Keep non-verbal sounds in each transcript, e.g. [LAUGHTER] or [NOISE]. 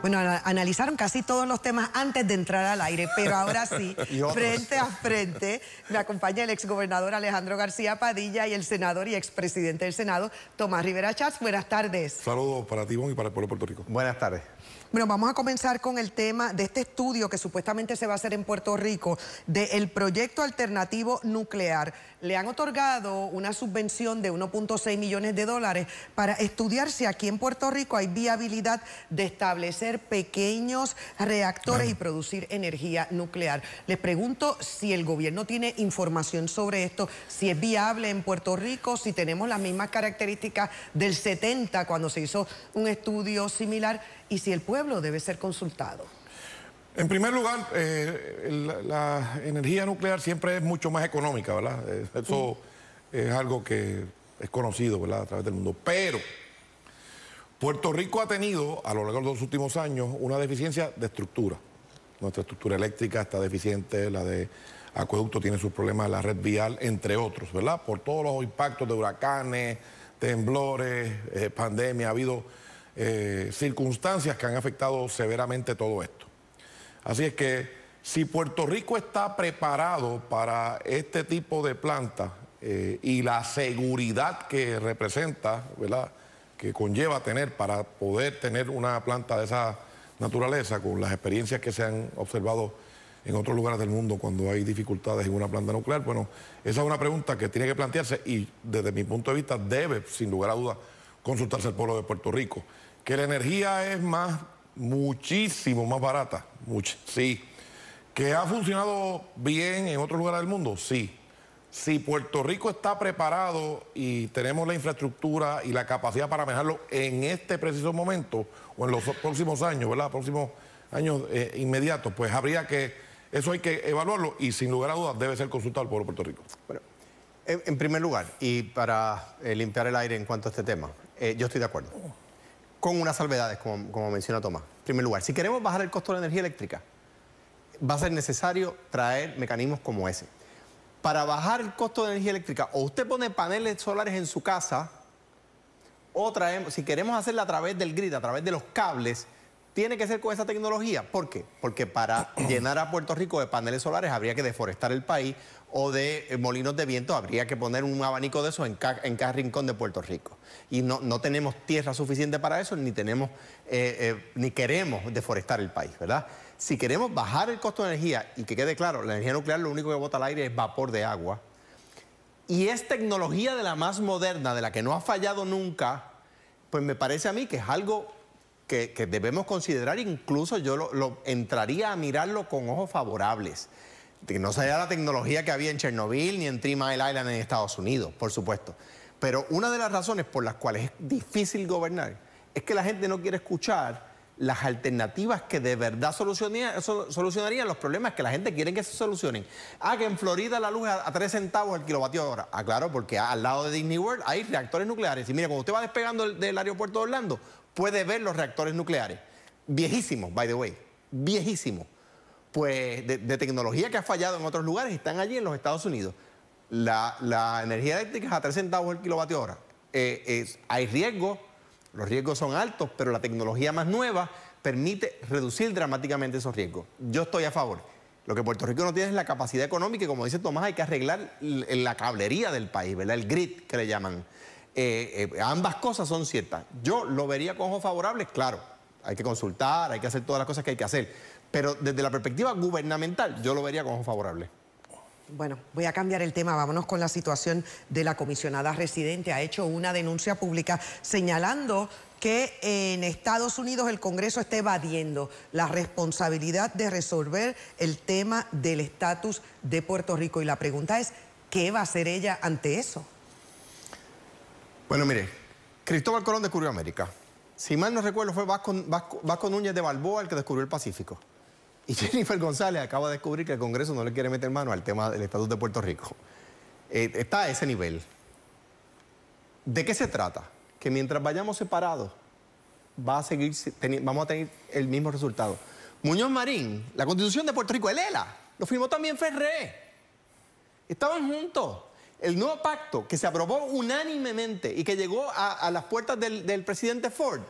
Bueno, analizaron casi todos los temas antes de entrar al aire, pero ahora sí, [LAUGHS] frente a frente, me acompaña el exgobernador Alejandro García Padilla y el senador y expresidente del Senado, Tomás Rivera Chávez. Buenas tardes. Saludos para Tibón y para el pueblo de Puerto Rico. Buenas tardes. Bueno, vamos a comenzar con el tema de este estudio que supuestamente se va a hacer en Puerto Rico del proyecto alternativo nuclear. Le han otorgado una subvención de 1.6 millones de dólares para estudiar si aquí en Puerto Rico hay viabilidad de establecer pequeños reactores y producir energía nuclear. Les pregunto si el gobierno tiene información sobre esto, si es viable en Puerto Rico, si tenemos las mismas características del 70 cuando se hizo un estudio similar y si el pueblo debe ser consultado. En primer lugar, eh, la, energía nuclear siempre es mucho más económica, ¿verdad? Eh, eso es algo que es conocido, A través del mundo. Pero Puerto Rico ha tenido a lo largo de los últimos años una deficiencia de estructura. Nuestra estructura eléctrica está deficiente, la de acueducto tiene sus problemas, la red vial, entre otros, ¿verdad? Por todos los impactos de huracanes, temblores, eh, pandemia, ha habido eh, circunstancias que han afectado severamente todo esto. Así es que si Puerto Rico está preparado para este tipo de planta eh, y la seguridad que representa, ¿verdad? que conlleva tener para poder tener una planta de esa naturaleza, con las experiencias que se han observado en otros lugares del mundo cuando hay dificultades en una planta nuclear? Bueno, esa es una pregunta que tiene que plantearse y desde mi punto de vista debe, sin lugar a dudas, consultarse el pueblo de Puerto Rico. Que la energía es más, muchísimo más barata, much sí. Que ha funcionado bien en otros lugares del mundo, sí si Puerto Rico está preparado y tenemos la infraestructura y la capacidad para manejarlo en este preciso momento o en los próximos años, ¿verdad? Próximos años eh, inmediatos, pues habría que, eso hay que evaluarlo y sin lugar a dudas debe ser consultado al pueblo de Puerto Rico. Bueno, en, primer lugar, y para eh, limpiar el aire en cuanto a este tema, eh, yo estoy de acuerdo. Con unas salvedades, como, como menciona Tomás. En primer lugar, si queremos bajar el costo de la energía eléctrica, va a ser necesario traer mecanismos como ese para bajar el costo de energía eléctrica, o usted pone paneles solares en su casa, o traemos, si queremos hacerla a través del grid, a través de los cables, tiene que ser con esa tecnología. ¿Por qué? Porque para [CLEARS THROAT] llenar a Puerto Rico de paneles solares habría que deforestar el país o de eh, molinos de viento habría que poner un abanico de esos en, en cada rincón de Puerto Rico. Y no, no tenemos tierra suficiente para eso, ni tenemos, eh, eh, ni queremos deforestar el país, ¿verdad? si queremos bajar el costo de energía, y que quede claro, la energía nuclear lo único que bota al aire es vapor de agua, y es tecnología de la más moderna, de la que no ha fallado nunca, pues me parece a mí que es algo que, debemos considerar, incluso yo lo, entraría a mirarlo con ojos favorables. Que no sea la tecnología que había en Chernobyl ni en Three Mile Island en Estados Unidos, por supuesto. Pero una de las razones por las cuales es difícil gobernar es que la gente no quiere escuchar las alternativas que de verdad solucionarían, los problemas que la gente quiere que se solucionen. Ah, que en Florida la luz a, a 3 centavos el kilovatio hora. Ah, claro, porque al lado de Disney World hay reactores nucleares. Y mira, cuando usted va despegando del aeropuerto de Orlando, puede ver los reactores nucleares. Viejísimos, by the way. Viejísimos. Pues de, tecnología que ha fallado en otros lugares, están allí en los Estados Unidos. La, energía eléctrica es a 3 centavos el kilovatio hora. Eh, hay riesgo los riesgos son altos, pero la tecnología más nueva permite reducir dramáticamente esos riesgos. Yo estoy a favor. Lo que Puerto Rico no tiene es la capacidad económica y como dice Tomás, hay que arreglar la cablería del país, ¿verdad? El grid que le llaman. Eh, eh, ambas cosas son ciertas. Yo lo vería con ojos favorables, claro. Hay que consultar, hay que hacer todas las cosas que hay que hacer. Pero desde la perspectiva gubernamental, yo lo vería con ojos favorables. Bueno, voy a cambiar el tema, vámonos con la situación de la comisionada residente. Ha hecho una denuncia pública señalando que en Estados Unidos el Congreso está evadiendo la responsabilidad de resolver el tema del estatus de Puerto Rico. Y la pregunta es, ¿qué va a hacer ella ante eso? Bueno, mire, Cristóbal Colón descubrió América. Si mal no recuerdo, fue Vasco, Núñez de Balboa el que descubrió el Pacífico. Y Jennifer González acaba de descubrir que el Congreso no le quiere meter mano al tema del estatus de Puerto Rico. Eh, está a ese nivel. ¿De qué se trata? Que mientras vayamos separados, va a seguir, vamos a tener el mismo resultado. Muñoz Marín, la constitución de Puerto Rico, el ELA, lo firmó también Ferré. Estaban juntos. El nuevo pacto que se aprobó unánimemente y que llegó a, las puertas del, del presidente Ford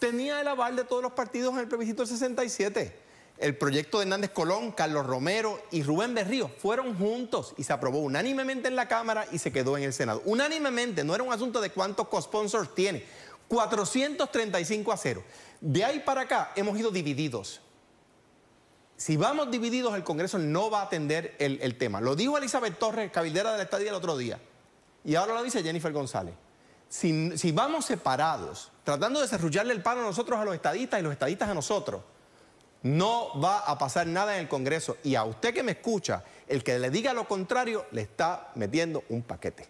tenía el aval de todos los partidos en el plebiscito del 67 el proyecto de Hernández Colón, Carlos Romero y Rubén Berrío fueron juntos y se aprobó unánimemente en la Cámara y se quedó en el Senado. Unánimemente, no era un asunto de cuántos cosponsors tiene. 435 a 0. De ahí para acá hemos ido divididos. Si vamos divididos, el Congreso no va a atender el, tema. Lo dijo Elizabeth Torres, cabildera de la estadía el otro día. Y ahora lo dice Jennifer González. Si, vamos separados, tratando de desarrollarle el paro a nosotros a los estadistas y los estadistas a nosotros, no va a pasar nada en el Congreso. Y a usted que me escucha, el que le diga lo contrario, le está metiendo un paquete.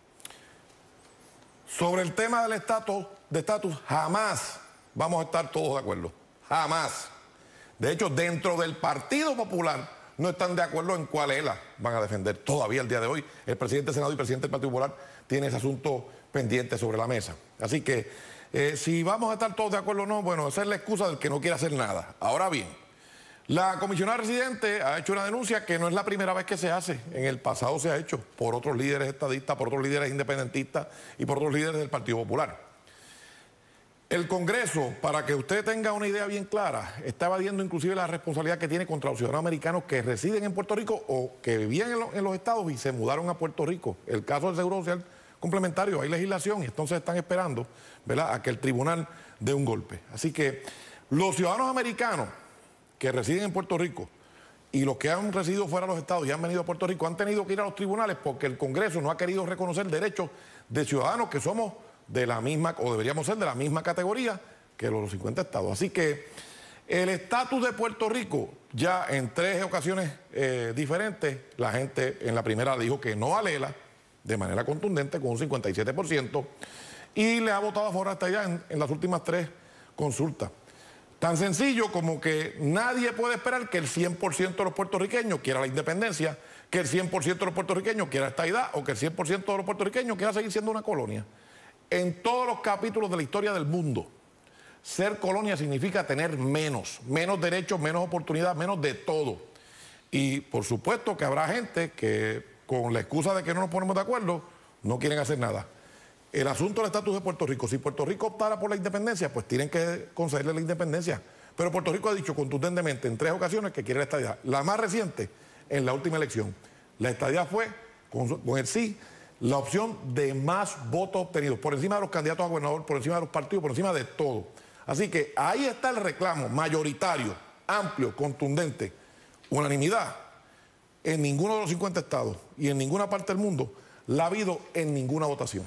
Sobre el tema del estatus, de estatus, jamás vamos a estar todos de acuerdo. Jamás. De hecho, dentro del Partido Popular no están de acuerdo en cuál la van a defender. Todavía el día de hoy, el presidente del Senado y el presidente del Partido Popular tiene ese asunto pendiente sobre la mesa. Así que eh, si vamos a estar todos de acuerdo o no, bueno, esa es la excusa del que no quiere hacer nada. Ahora bien, la comisionada residente ha hecho una denuncia que no es la primera vez que se hace. En el pasado se ha hecho por otros líderes estadistas, por otros líderes independentistas y por otros líderes del Partido Popular. El Congreso, para que usted tenga una idea bien clara, está evadiendo inclusive la responsabilidad que tiene contra los ciudadanos americanos que residen en Puerto Rico o que vivían en, los estados y se mudaron a Puerto Rico. El caso del Seguro Social Complementario, hay legislación y entonces están esperando a que el tribunal dé un golpe. Así que los ciudadanos americanos que residen en Puerto Rico y los que han residido fuera de los estados y han venido a Puerto Rico han tenido que ir a los tribunales porque el Congreso no ha querido reconocer derechos de ciudadanos que somos de la misma, o deberíamos ser de la misma categoría que los 50 estados. Así que el estatus de Puerto Rico, ya en tres ocasiones eh, diferentes, la gente en la primera dijo que no alela de manera contundente con un 57% y le ha votado a favor hasta allá en las últimas tres consultas. Tan sencillo como que nadie puede esperar que el 100% de los puertorriqueños quiera la independencia, que el 100% de los puertorriqueños quiera esta edad o que el 100% de los puertorriqueños quiera seguir siendo una colonia. En todos los capítulos de la historia del mundo, ser colonia significa tener menos, menos derechos, menos oportunidades, menos de todo. Y por supuesto que habrá gente que con la excusa de que no nos ponemos de acuerdo, no quieren hacer nada el asunto del estatus de Puerto Rico. Si Puerto Rico optara por la independencia, pues tienen que concederle la independencia. Pero Puerto Rico ha dicho contundentemente en tres ocasiones que quiere la estadía, La más reciente, en la última elección. La estadía fue, con, con el sí, la opción de más votos obtenidos, por encima de los candidatos a gobernador, por encima de los partidos, por encima de todo. Así que ahí está el reclamo mayoritario, amplio, contundente, unanimidad en ninguno de los 50 estados y en ninguna parte del mundo la ha habido en ninguna votación.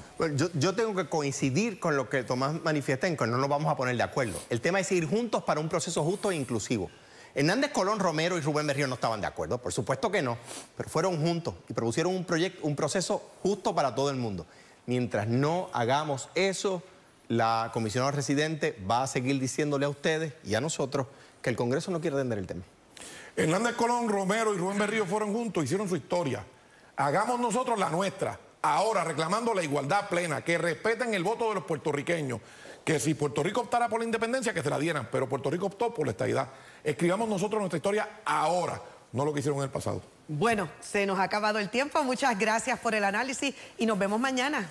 yo, tengo que coincidir con lo que Tomás manifiesta en que no nos vamos a poner de acuerdo. El tema es ir juntos para un proceso justo e inclusivo. Hernández Colón, Romero y Rubén Berrío no estaban de acuerdo, por supuesto que no, pero fueron juntos y produjeron un, proyecto, un proceso justo para todo el mundo. Mientras no hagamos eso, la comisionada residente va a seguir diciéndole a ustedes y a nosotros que el Congreso no quiere atender el tema. Hernández Colón, Romero y Rubén Berrío fueron juntos, hicieron su historia. Hagamos nosotros la nuestra. Ahora reclamando la igualdad plena, que respeten el voto de los puertorriqueños, que si Puerto Rico optara por la independencia, que se la dieran, pero Puerto Rico optó por la estabilidad. Escribamos nosotros nuestra historia ahora, no lo que hicieron en el pasado. Bueno, se nos ha acabado el tiempo. Muchas gracias por el análisis y nos vemos mañana.